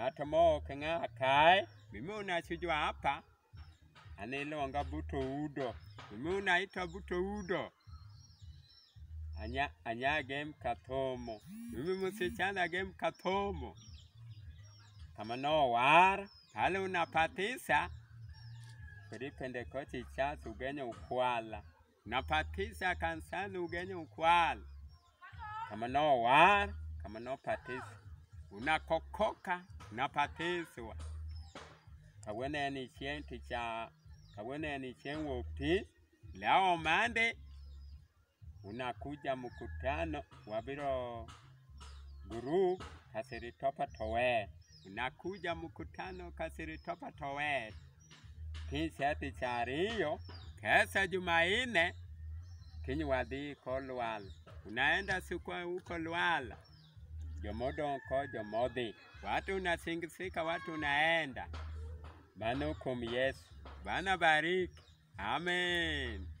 natomooke ng'akae mimuna achujo apa anilonga buto udo mimuna aitwa buto udo anya gem mkathomo mimi msichanage mkathomo kama war pale unapatisa kulipendekoti chasu ugenye ukwala unapatisa kansani ugenye ukwala kama nowar kama nopatisa unakokoka napatizwa kawene ichen ticha kawene chenwo pi leo mande unakuja mkutano wa viro guru topa towe unakuja mkutano topa towe kinseti chariyo kesa jumaine kinyi wadhi ko unaenda siku huko lwala jomodongo, jomodhi, watu unasingisika, watu unaenda. Bwana ukomi Yesu, Bwana bariki. Amen.